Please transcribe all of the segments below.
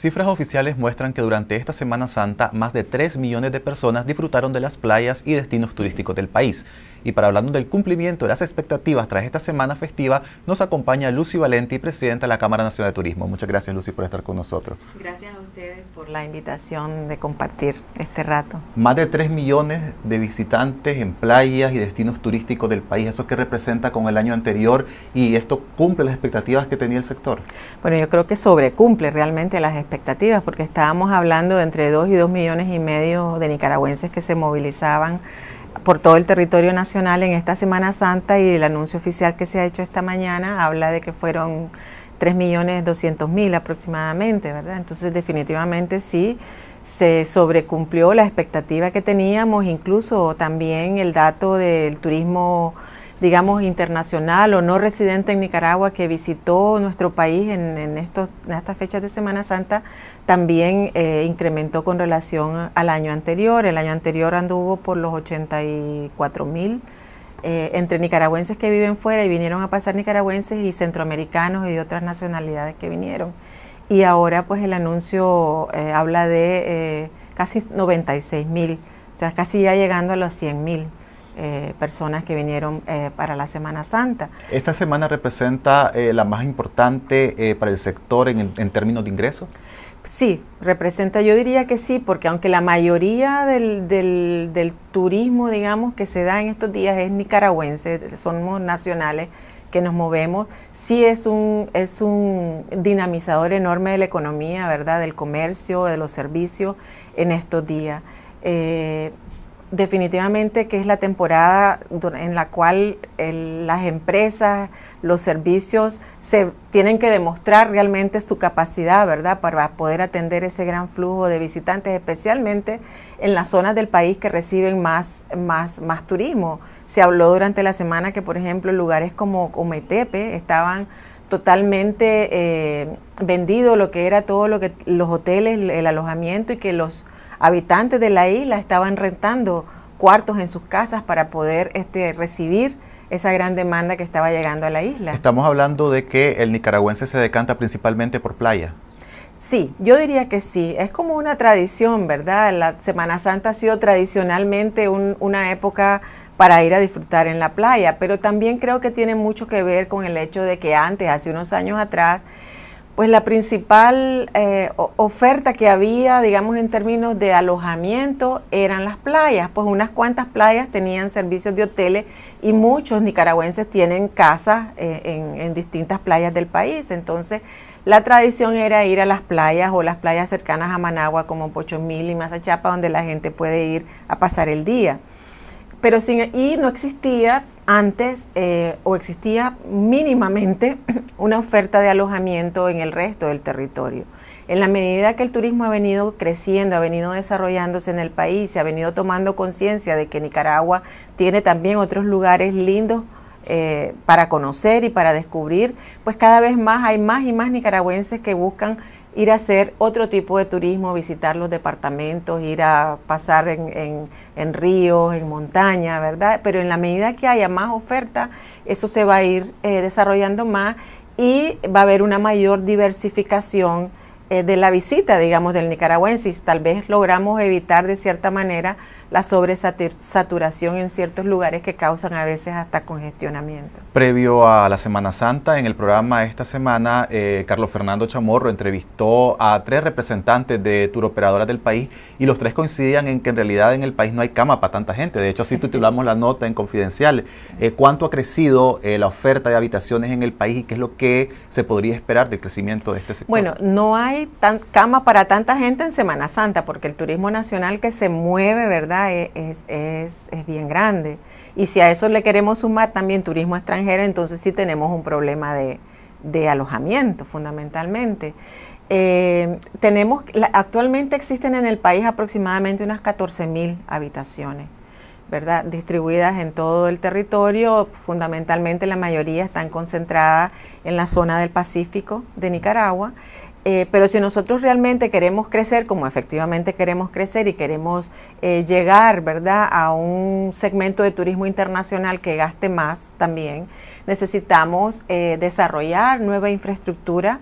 Cifras oficiales muestran que durante esta Semana Santa más de 3 millones de personas disfrutaron de las playas y destinos turísticos del país. Y para hablarnos del cumplimiento de las expectativas tras esta semana festiva, nos acompaña Lucy Valenti, presidenta de la Cámara Nacional de Turismo. Muchas gracias, Lucy, por estar con nosotros. Gracias a ustedes por la invitación de compartir este rato. Más de 3 millones de visitantes en playas y destinos turísticos del país. ¿Eso que representa con el año anterior? ¿Y esto cumple las expectativas que tenía el sector? Bueno, yo creo que sobrecumple realmente las expectativas, porque estábamos hablando de entre 2 y 2 millones y medio de nicaragüenses que se movilizaban por todo el territorio nacional en esta Semana Santa y el anuncio oficial que se ha hecho esta mañana habla de que fueron 3.200.000 aproximadamente, ¿verdad? Entonces definitivamente sí se sobrecumplió la expectativa que teníamos, incluso también el dato del turismo digamos, internacional o no residente en Nicaragua que visitó nuestro país en, estos, estas fechas de Semana Santa también eh, incrementó con relación al año anterior. El año anterior anduvo por los 84 mil eh, entre nicaragüenses que viven fuera y vinieron a pasar nicaragüenses y centroamericanos y de otras nacionalidades que vinieron. Y ahora pues el anuncio eh, habla de casi 96 mil, o sea, casi ya llegando a los 100 mil. Eh, personas que vinieron eh, para la Semana Santa. ¿Esta semana representa eh, la más importante para el sector en, términos de ingresos? Sí, representa, yo diría que sí, porque aunque la mayoría del, turismo, digamos, que se da en estos días es nicaragüense, somos nacionales que nos movemos, sí es un, es un dinamizador enorme de la economía, ¿verdad? Del comercio, de los servicios en estos días definitivamente que es la temporada en la cual las empresas, los servicios se tienen que demostrar realmente su capacidad, ¿verdad? Para poder atender ese gran flujo de visitantes, especialmente en las zonas del país que reciben más, más, más turismo. Se habló durante la semana que, por ejemplo, lugares como Ometepe estaban totalmente eh, vendidos, lo que era todo lo que los hoteles, el alojamiento y que los habitantes de la isla estaban rentando cuartos en sus casas para poder este, recibir esa gran demanda que estaba llegando a la isla. Estamos hablando de que el nicaragüense se decanta principalmente por playa. Sí, yo diría que sí. Es como una tradición, ¿verdad? La Semana Santa ha sido tradicionalmente una época para ir a disfrutar en la playa, pero también creo que tiene mucho que ver con el hecho de que antes, hace unos años atrás, pues la principal eh, oferta que había, digamos, en términos de alojamiento eran las playas, pues unas cuantas playas tenían servicios de hoteles y muchos nicaragüenses tienen casas eh, en, distintas playas del país. Entonces, la tradición era ir a las playas o las playas cercanas a Managua, como Pochomil y Mazachapa, donde la gente puede ir a pasar el día. Pero sin, y no existía antes eh, o existía mínimamente una oferta de alojamiento en el resto del territorio. En la medida que el turismo ha venido creciendo, ha venido desarrollándose en el país, se ha venido tomando conciencia de que Nicaragua tiene también otros lugares lindos eh, para conocer y para descubrir, pues cada vez más hay más y más nicaragüenses que buscan ir a hacer otro tipo de turismo, visitar los departamentos, ir a pasar en, en, ríos, en montaña, ¿verdad? Pero en la medida que haya más oferta, eso se va a ir eh, desarrollando más y va a haber una mayor diversificación eh, de la visita, digamos, del nicaragüense. Tal vez logramos evitar de cierta manera la sobresaturación en ciertos lugares que causan a veces hasta congestionamiento. Previo a la Semana Santa, en el programa esta semana, eh, Carlos Fernando Chamorro entrevistó a tres representantes de turoperadoras del país y los tres coincidían en que en realidad en el país no hay cama para tanta gente. De hecho, así titulamos la nota en Confidencial. Eh, ¿Cuánto ha crecido eh, la oferta de habitaciones en el país y qué es lo que se podría esperar del crecimiento de este sector? Bueno, no hay tan, cama para tanta gente en Semana Santa porque el turismo nacional que se mueve, ¿verdad? E, es, bien grande. Y si a eso le queremos sumar también turismo extranjero, entonces sí tenemos un problema de, alojamiento fundamentalmente. Eh, tenemos, actualmente existen en el país aproximadamente unas 14.000 habitaciones. ¿verdad? distribuidas en todo el territorio, fundamentalmente la mayoría están concentradas en la zona del Pacífico de Nicaragua, eh, pero si nosotros realmente queremos crecer, como efectivamente queremos crecer y queremos eh, llegar, ¿verdad?, a un segmento de turismo internacional que gaste más también, necesitamos eh, desarrollar nueva infraestructura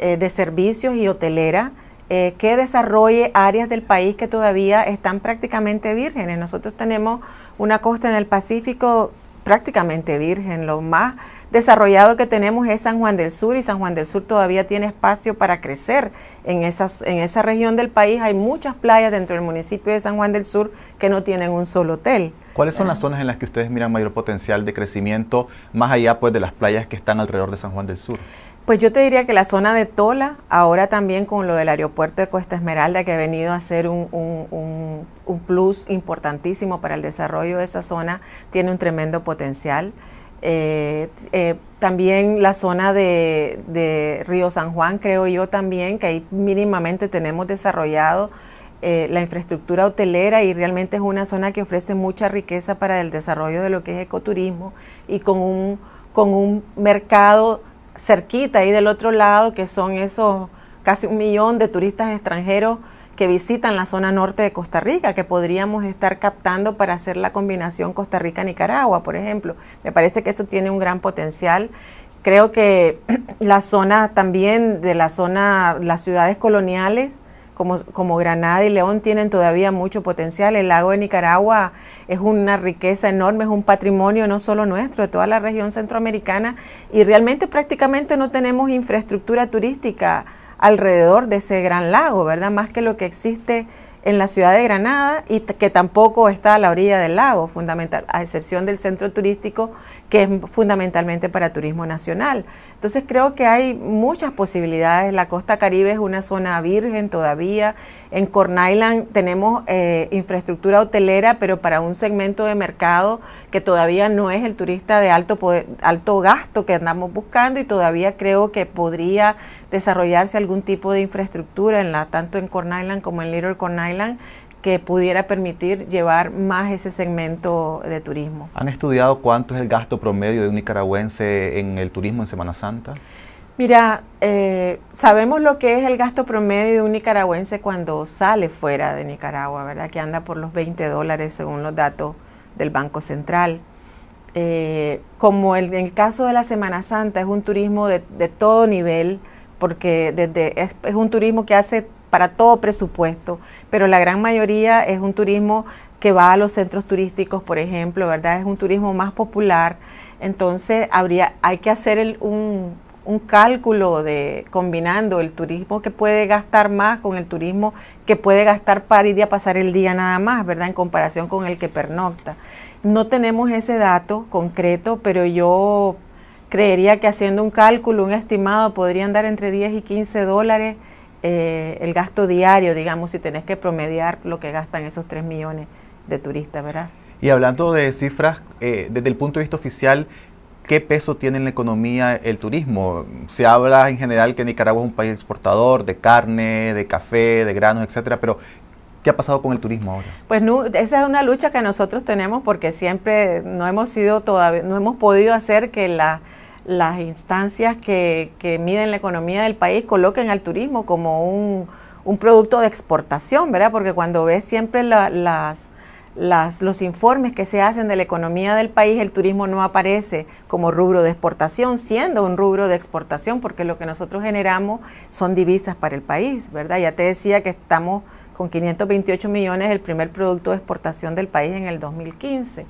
de servicios y hotelera que desarrolle áreas del país que todavía están prácticamente vírgenes. Nosotros tenemos una costa en el Pacífico prácticamente virgen, lo más desarrollado que tenemos es San Juan del Sur y San Juan del Sur todavía tiene espacio para crecer. En, esas, en esa región del país hay muchas playas dentro del municipio de San Juan del Sur que no tienen un solo hotel. ¿Cuáles son ah. las zonas en las que ustedes miran mayor potencial de crecimiento más allá pues, de las playas que están alrededor de San Juan del Sur? Pues yo te diría que la zona de Tola, ahora también con lo del aeropuerto de Cuesta Esmeralda, que ha venido a ser un, un plus importantísimo para el desarrollo de esa zona, tiene un tremendo potencial. Eh, eh, también la zona de, Río San Juan, creo yo también, que ahí mínimamente tenemos desarrollado eh, la infraestructura hotelera y realmente es una zona que ofrece mucha riqueza para el desarrollo de lo que es ecoturismo y con un, con un mercado cerquita ahí del otro lado que son esos casi un millón de turistas extranjeros que visitan la zona norte de Costa Rica, que podríamos estar captando para hacer la combinación Costa Rica-Nicaragua, por ejemplo. Me parece que eso tiene un gran potencial. Creo que la zona también de la zona, las ciudades coloniales, como, como, Granada y León tienen todavía mucho potencial. El lago de Nicaragua es una riqueza enorme, es un patrimonio no solo nuestro, de toda la región centroamericana y realmente prácticamente no tenemos infraestructura turística alrededor de ese gran lago, ¿verdad? Más que lo que existe en la ciudad de Granada y que tampoco está a la orilla del lago, fundamental, a excepción del centro turístico que es fundamentalmente para turismo nacional. Entonces creo que hay muchas posibilidades. La costa caribe es una zona virgen todavía. En Corn Island tenemos eh, infraestructura hotelera, pero para un segmento de mercado que todavía no es el turista de alto, alto gasto que andamos buscando y todavía creo que podría desarrollarse algún tipo de infraestructura en la, tanto en Corn Island como en Little Corn Island que pudiera permitir llevar más ese segmento de turismo. ¿Han estudiado cuánto es el gasto promedio de un nicaragüense en el turismo en Semana Santa? Mira, eh, sabemos lo que es el gasto promedio de un nicaragüense cuando sale fuera de Nicaragua, ¿verdad? Que anda por los 20 dólares según los datos del Banco Central. Eh, como el, en el caso de la Semana Santa es un turismo de todo nivel, porque desde, es, un turismo que hace para todo presupuesto, pero la gran mayoría es un turismo que va a los centros turísticos, por ejemplo, ¿verdad? Es un turismo más popular, entonces habría, hay que hacer un, cálculo de combinando el turismo que puede gastar más con el turismo que puede gastar para ir a pasar el día nada más, ¿verdad? En comparación con el que pernocta. No tenemos ese dato concreto, pero yo Creería que haciendo un cálculo, un estimado, podrían dar entre 10 y 15 dólares eh, el gasto diario, digamos, si tenés que promediar lo que gastan esos 3 millones de turistas, ¿verdad? Y hablando de cifras, eh, desde el punto de vista oficial, ¿qué peso tiene en la economía el turismo? Se habla en general que Nicaragua es un país exportador de carne, de café, de granos, etcétera, pero ¿qué ha pasado con el turismo ahora? Pues no, esa es una lucha que nosotros tenemos porque siempre no hemos sido todavía, no hemos podido hacer que la las instancias que, miden la economía del país coloquen al turismo como un, producto de exportación, ¿verdad? Porque cuando ves siempre las, los informes que se hacen de la economía del país, el turismo no aparece como rubro de exportación, siendo un rubro de exportación, porque lo que nosotros generamos son divisas para el país, ¿verdad? Ya te decía que estamos con 528 millones el primer producto de exportación del país en el 2015.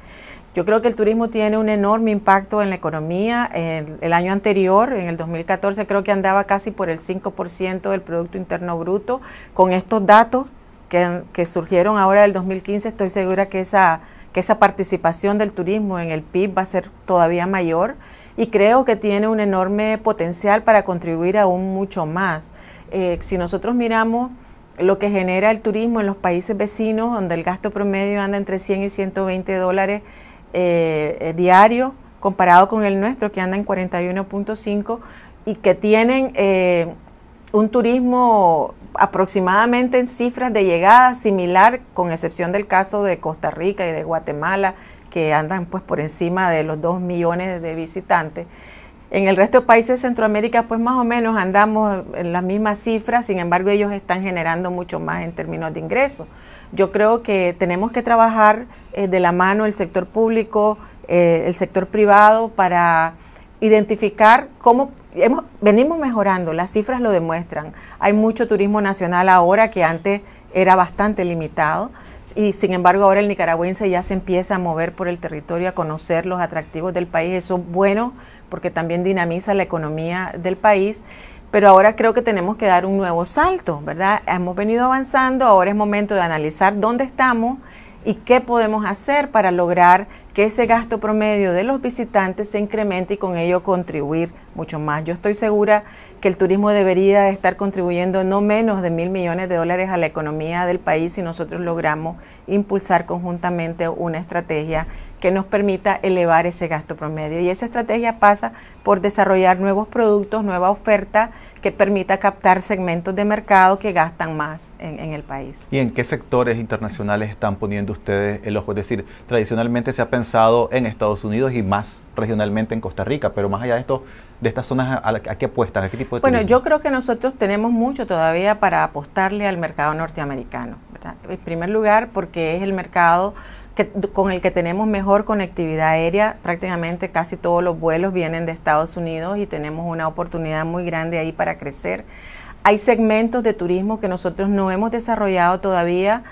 Yo creo que el turismo tiene un enorme impacto en la economía. El, año anterior, en el 2014, creo que andaba casi por el 5% del Producto Interno Bruto. Con estos datos que, surgieron ahora del 2015, estoy segura que esa, que esa participación del turismo en el PIB va a ser todavía mayor y creo que tiene un enorme potencial para contribuir aún mucho más. Eh, si nosotros miramos lo que genera el turismo en los países vecinos, donde el gasto promedio anda entre 100 y 120 dólares, eh, eh, diario comparado con el nuestro que anda en 41.5 y que tienen eh, un turismo aproximadamente en cifras de llegada similar, con excepción del caso de Costa Rica y de Guatemala, que andan pues por encima de los 2 millones de visitantes. En el resto de países de Centroamérica, pues más o menos andamos en las mismas cifras, sin embargo ellos están generando mucho más en términos de ingresos. Yo creo que tenemos que trabajar eh, de la mano el sector público, eh, el sector privado, para identificar cómo venimos mejorando, las cifras lo demuestran. Hay mucho turismo nacional ahora que antes era bastante limitado y sin embargo ahora el nicaragüense ya se empieza a mover por el territorio, a conocer los atractivos del país. Eso es bueno porque también dinamiza la economía del país. Pero ahora creo que tenemos que dar un nuevo salto, ¿verdad? Hemos venido avanzando, ahora es momento de analizar dónde estamos y qué podemos hacer para lograr que ese gasto promedio de los visitantes se incremente y con ello contribuir mucho más. Yo estoy segura que el turismo debería estar contribuyendo no menos de mil millones de dólares a la economía del país si nosotros logramos impulsar conjuntamente una estrategia que nos permita elevar ese gasto promedio. Y esa estrategia pasa por desarrollar nuevos productos, nueva oferta, que permita captar segmentos de mercado que gastan más en, el país. ¿Y en qué sectores internacionales están poniendo ustedes el ojo? Es decir, tradicionalmente se ha pensado en Estados Unidos y más regionalmente en Costa Rica, pero más allá de esto, de estas zonas, ¿a, qué apuestan? ¿A qué tipo de Bueno, yo creo que nosotros tenemos mucho todavía para apostarle al mercado norteamericano. En primer lugar, porque es el mercado con el que tenemos mejor conectividad aérea. Prácticamente casi todos los vuelos vienen de Estados Unidos y tenemos una oportunidad muy grande ahí para crecer. Hay segmentos de turismo que nosotros no hemos desarrollado todavía,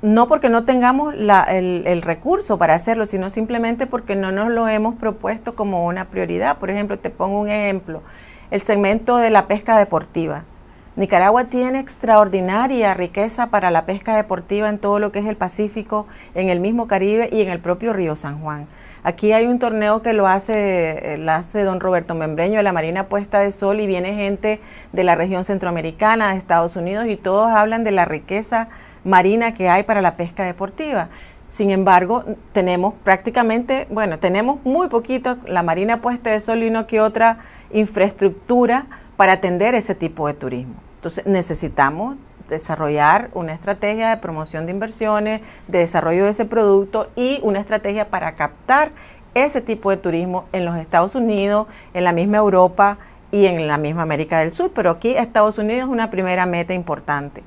no porque no tengamos el recurso para hacerlo, sino simplemente porque no nos lo hemos propuesto como una prioridad. Por ejemplo, te pongo un ejemplo, el segmento de la pesca deportiva Nicaragua tiene extraordinaria riqueza para la pesca deportiva en todo lo que es el Pacífico, en el mismo Caribe y en el propio río San Juan. Aquí hay un torneo que lo hace, eh, lo hace don Roberto Membreño de la Marina Puesta de Sol y viene gente de la región centroamericana, de Estados Unidos y todos hablan de la riqueza marina que hay para la pesca deportiva. Sin embargo, tenemos prácticamente, bueno, tenemos muy poquito, la Marina Puesta de Sol y no que otra infraestructura para atender ese tipo de turismo. Entonces necesitamos desarrollar una estrategia de promoción de inversiones, de desarrollo de ese producto y una estrategia para captar ese tipo de turismo en los Estados Unidos, en la misma Europa y en la misma América del Sur. Pero aquí Estados Unidos es una primera meta importante.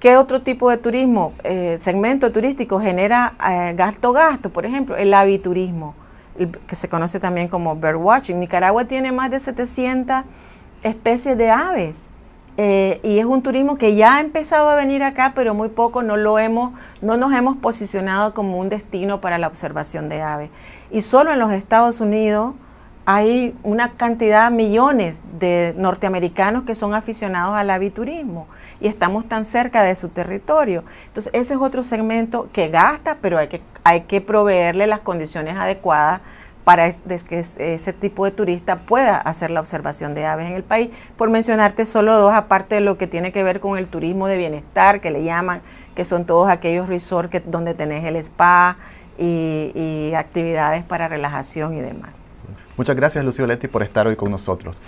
¿Qué otro tipo de turismo, eh, segmento turístico genera eh, gasto gasto? Por ejemplo, el aviturismo, que se conoce también como birdwatching. Nicaragua tiene más de 700 especies de aves. Eh, y es un turismo que ya ha empezado a venir acá, pero muy poco no lo hemos, no nos hemos posicionado como un destino para la observación de aves. Y solo en los Estados Unidos hay una cantidad, millones de norteamericanos que son aficionados al aviturismo y estamos tan cerca de su territorio. Entonces, ese es otro segmento que gasta, pero hay que, hay que proveerle las condiciones adecuadas para que ese tipo de turista pueda hacer la observación de aves en el país. Por mencionarte solo dos, aparte de lo que tiene que ver con el turismo de bienestar, que le llaman, que son todos aquellos resorts donde tenés el spa y, y, actividades para relajación y demás. Muchas gracias, Lucio Leti, por estar hoy con nosotros.